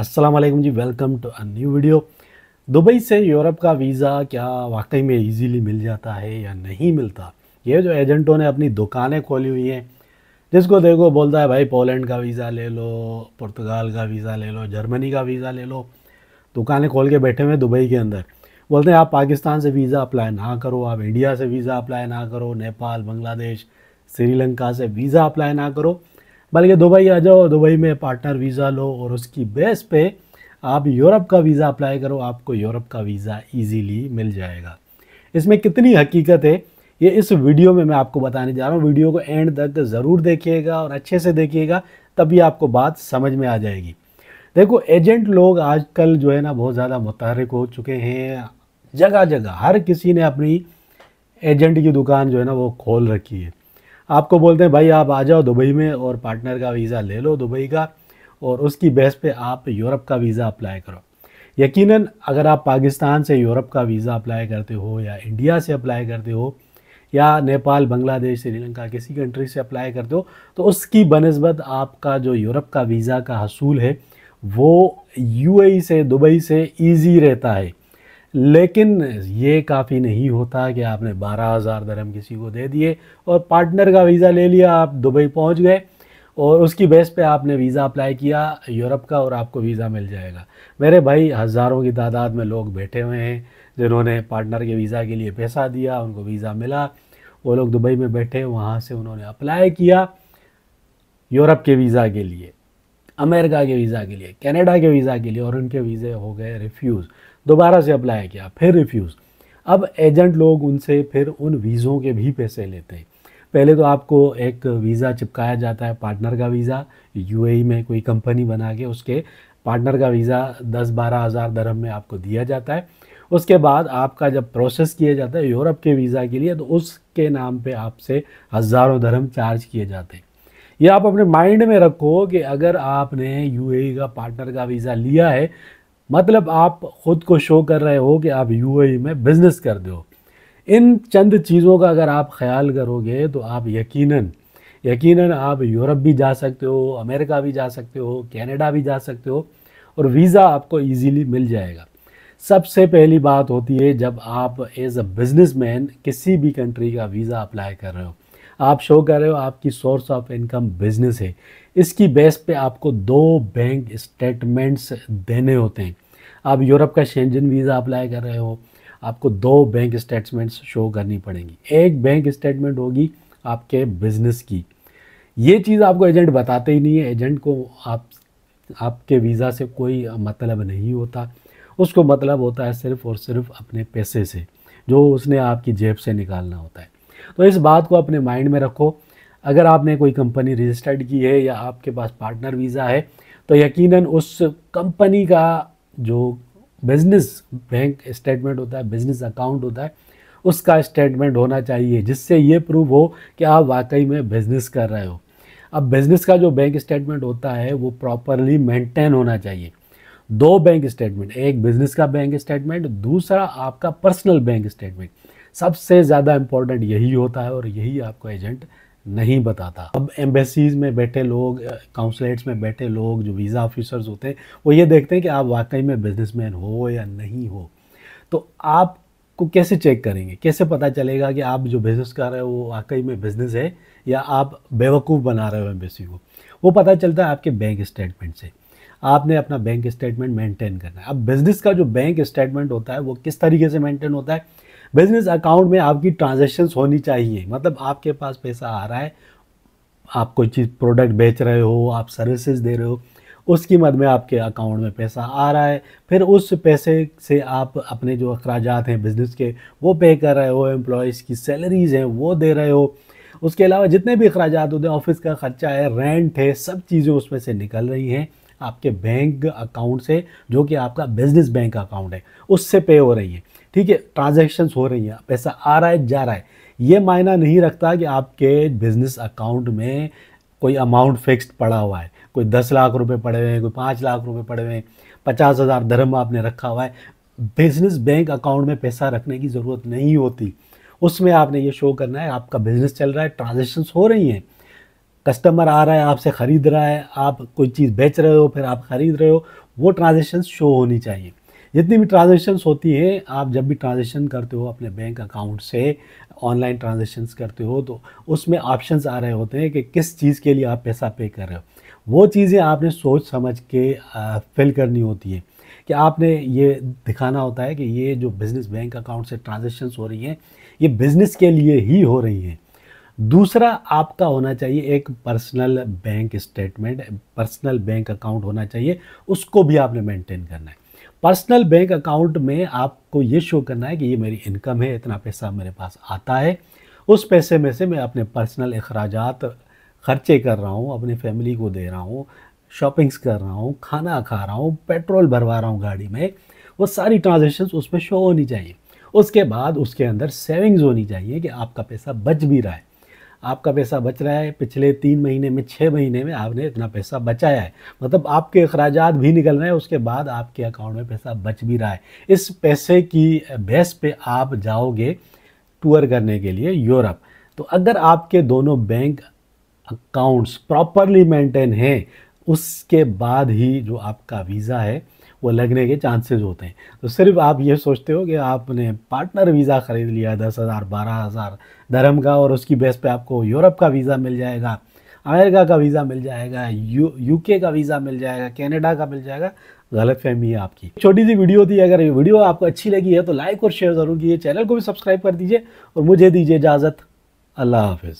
अस्सलाम वालेकुम जी welcome to a new video Dubai से यूरोप का वीज़ा क्या वाकई में इजीली मिल जाता है या नहीं मिलता ये जो एजेंटों ने अपनी दुकानें खोली हुई हैं जिसको देखो बोलता है भाई पोलैंड का वीज़ा ले लो पुर्तगाल का वीज़ा ले लो जर्मनी का वीज़ा ले लो दुकानें खोल के बैठे हुए दुबई के अंदर बोलते हैं आप पाकिस्तान से वीज़ा अप्लाई ना करो आप इंडिया से वीज़ा अप्लाई ना करो नेपाल बांग्लादेश श्रीलंका से वीज़ा अप्लाई ना करो बल्कि दुबई आ जाओ दुबई में पार्टनर वीज़ा लो और उसकी बेस पे आप यूरोप का वीज़ा अप्लाई करो आपको यूरोप का वीज़ा इजीली मिल जाएगा इसमें कितनी हकीकत है ये इस वीडियो में मैं आपको बताने जा रहा हूँ वीडियो को एंड तक ज़रूर देखिएगा और अच्छे से देखिएगा तभी आपको बात समझ में आ जाएगी देखो एजेंट लोग आजकल जो है ना बहुत ज़्यादा मुतहरक हो चुके हैं जगह जगह हर किसी ने अपनी एजेंट की दुकान जो है ना वो खोल रखी है आपको बोलते हैं भाई आप आ जाओ दुबई में और पार्टनर का वीज़ा ले लो दुबई का और उसकी बेस पे आप यूरोप का वीज़ा अप्लाई करो यकीनन अगर आप पाकिस्तान से यूरोप का वीज़ा अप्लाई करते हो या इंडिया से अप्लाई करते हो या नेपाल बांग्लादेश श्रीलंका किसी कंट्री से अप्लाई करते हो तो उसकी बनस्बत आपका जो यूरोप का वीज़ा का हसूल है वो यूएई e से दुबई से इजी रहता है लेकिन ये काफ़ी नहीं होता कि आपने बारह हज़ार दरम किसी को दे दिए और पार्टनर का वीज़ा ले लिया आप दुबई पहुंच गए और उसकी बेस पे आपने वीज़ा अप्लाई किया यूरोप का और आपको वीज़ा मिल जाएगा मेरे भाई हज़ारों की तादाद में लोग बैठे हुए हैं जिन्होंने पार्टनर के वीज़ा के लिए पैसा दिया उनको वीज़ा मिला वो लोग दुबई में बैठे वहाँ से उन्होंने अप्लाई किया यूरोप के वीज़ा के लिए अमेरिका के वीज़ा के लिए कनाडा के वीज़ा के लिए और उनके वीज़े हो गए रिफ्यूज़ दोबारा से अप्लाई किया फिर रिफ्यूज़ अब एजेंट लोग उनसे फिर उन वीज़ों के भी पैसे लेते हैं पहले तो आपको एक वीज़ा चिपकाया जाता है पार्टनर का वीज़ा यूएई e में कोई कंपनी बना के उसके पार्टनर का वीज़ा दस बारह हज़ार दरम में आपको दिया जाता है उसके बाद आपका जब प्रोसेस किया जाता है यूरोप के वीज़ा के लिए तो उसके नाम पे आपसे हज़ारों धर्म चार्ज किए जाते हैं ये आप अपने माइंड में रखो कि अगर आपने यूएई e का पार्टनर का वीज़ा लिया है मतलब आप ख़ुद को शो कर रहे हो कि आप यूएई e में बिज़नेस कर दो इन चंद चीज़ों का अगर आप ख्याल करोगे तो आप यकीनन यकीनन आप यूरोप भी जा सकते हो अमेरिका भी जा सकते हो कनाडा भी जा सकते हो और वीज़ा आपको इजीली मिल जाएगा सबसे पहली बात होती है जब आप एज अ बिज़नेस मैन किसी भी कंट्री का वीज़ा अप्लाई कर रहे हो आप शो कर रहे हो आपकी सोर्स ऑफ इनकम बिजनेस है इसकी बेस पे आपको दो बैंक स्टेटमेंट्स देने होते हैं आप यूरोप का शेंजन वीज़ा अप्लाई कर रहे हो आपको दो बैंक स्टेटमेंट्स शो करनी पड़ेंगी एक बैंक स्टेटमेंट होगी आपके बिजनेस की ये चीज़ आपको एजेंट बताते ही नहीं है एजेंट को आप आपके वीज़ा से कोई मतलब नहीं होता उसको मतलब होता है सिर्फ और सिर्फ अपने पैसे से जो उसने आपकी जेब से निकालना होता है तो इस बात को अपने माइंड में रखो अगर आपने कोई कंपनी रजिस्टर्ड की है या आपके पास पार्टनर वीज़ा है तो यकीनन उस कंपनी का जो बिज़नेस बैंक स्टेटमेंट होता है बिज़नेस अकाउंट होता है उसका स्टेटमेंट होना चाहिए जिससे ये प्रूव हो कि आप वाकई में बिज़नेस कर रहे हो अब बिज़नेस का जो बैंक स्टेटमेंट होता है वो प्रॉपरली मेंटेन होना चाहिए दो बैंक स्टेटमेंट एक बिज़नेस का बैंक स्टेटमेंट दूसरा आपका पर्सनल बैंक स्टेटमेंट सबसे ज़्यादा इम्पोर्टेंट यही होता है और यही आपको एजेंट नहीं बताता अब एम्बेसीज में बैठे लोग काउंसलेट्स में बैठे लोग जो वीज़ा ऑफिसर्स होते हैं वो ये देखते हैं कि आप वाकई में बिजनेसमैन हो या नहीं हो तो आपको कैसे चेक करेंगे कैसे पता चलेगा कि आप जो बिज़नेस कर रहे हो वो वाकई में बिज़नेस है या आप बेवकूफ़ बना रहे हो एम्बेसी को वो पता चलता है आपके बैंक स्टेटमेंट से आपने अपना बैंक स्टेटमेंट मेंटेन करना है अब बिज़नेस का जो बैंक स्टेटमेंट होता है वो किस तरीके से मेंटेन होता है बिजनेस अकाउंट में आपकी ट्रांजेक्शन होनी चाहिए मतलब आपके पास पैसा आ रहा है आप कोई चीज़ प्रोडक्ट बेच रहे हो आप सर्विसेज दे रहे हो उसकी मद में आपके अकाउंट में पैसा आ रहा है फिर उस पैसे से आप अपने जो अखराज हैं बिज़नेस के वो पे कर रहे हो एम्प्लॉज़ की सैलरीज़ हैं वो दे रहे हो उसके अलावा जितने भी अखराज होते हैं ऑफिस का ख़र्चा है रेंट है सब चीज़ें उसमें से निकल रही हैं आपके बैंक अकाउंट से जो कि आपका बिज़नेस बैंक अकाउंट है उससे पे हो रही है ठीक है ट्रांजेक्शन्स हो रही हैं पैसा आ रहा है जा रहा है ये मायना नहीं रखता कि आपके बिज़नेस अकाउंट में कोई अमाउंट फिक्स्ड पड़ा हुआ है कोई दस लाख रुपए पड़े हुए हैं कोई पाँच लाख रुपए पड़े हुए हैं पचास हज़ार धर्म आपने रखा हुआ है बिज़नेस बैंक अकाउंट में पैसा रखने की ज़रूरत नहीं होती उसमें आपने ये शो करना है आपका बिज़नेस चल रहा है ट्रांजेक्शन हो रही हैं कस्टमर आ रहा है आपसे ख़रीद रहा है आप कोई चीज़ बेच रहे हो फिर आप ख़रीद रहे हो वो ट्रांजेक्शन शो होनी चाहिए जितनी भी ट्रांजेक्शन होती हैं आप जब भी ट्रांजेक्शन करते हो अपने बैंक अकाउंट से ऑनलाइन ट्रांजेक्शन्स करते हो तो उसमें ऑप्शंस आ रहे होते हैं कि किस चीज़ के लिए आप पैसा पे कर रहे हो वो चीज़ें आपने सोच समझ के फिल करनी होती है कि आपने ये दिखाना होता है कि ये जो बिज़नेस बैंक अकाउंट से ट्रांजेक्शन्स हो रही हैं ये बिज़नेस के लिए ही हो रही हैं दूसरा आपका होना चाहिए एक personal bank statement personal bank account होना चाहिए उसको भी आपने मेंटेन करना है पर्सनल बैंक अकाउंट में आपको ये शो करना है कि ये मेरी इनकम है इतना पैसा मेरे पास आता है उस पैसे में से मैं अपने पर्सनल अखराज खर्चे कर रहा हूँ अपनी फैमिली को दे रहा हूँ शॉपिंग्स कर रहा हूँ खाना खा रहा हूँ पेट्रोल भरवा रहा हूँ गाड़ी में वो सारी ट्रांजेक्शन उसमें शो होनी चाहिए उसके बाद उसके अंदर सेविंग्स होनी चाहिए कि आपका पैसा बच भी रहा है आपका पैसा बच रहा है पिछले तीन महीने में छः महीने में आपने इतना पैसा बचाया है मतलब आपके अखराज भी निकल रहे हैं उसके बाद आपके अकाउंट में पैसा बच भी रहा है इस पैसे की बेस पे आप जाओगे टूर करने के लिए यूरोप तो अगर आपके दोनों बैंक अकाउंट्स प्रॉपरली मेंटेन हैं उसके बाद ही जो आपका वीज़ा है वो लगने के चांसेस होते हैं तो सिर्फ आप ये सोचते हो कि आपने पार्टनर वीज़ा ख़रीद लिया दस हज़ार बारह हज़ार धर्म का और उसकी बेस पे आपको यूरोप का वीज़ा मिल जाएगा अमेरिका का वीज़ा मिल जाएगा यू यूके का वीज़ा मिल जाएगा कनाडा का मिल जाएगा गलत फहमी है आपकी छोटी सी वीडियो थी अगर ये वीडियो आपको अच्छी लगी है तो लाइक और शेयर ज़रूर कीजिए चैनल को भी सब्सक्राइब कर दीजिए और मुझे दीजिए इजाज़त अल्लाह हाफिज़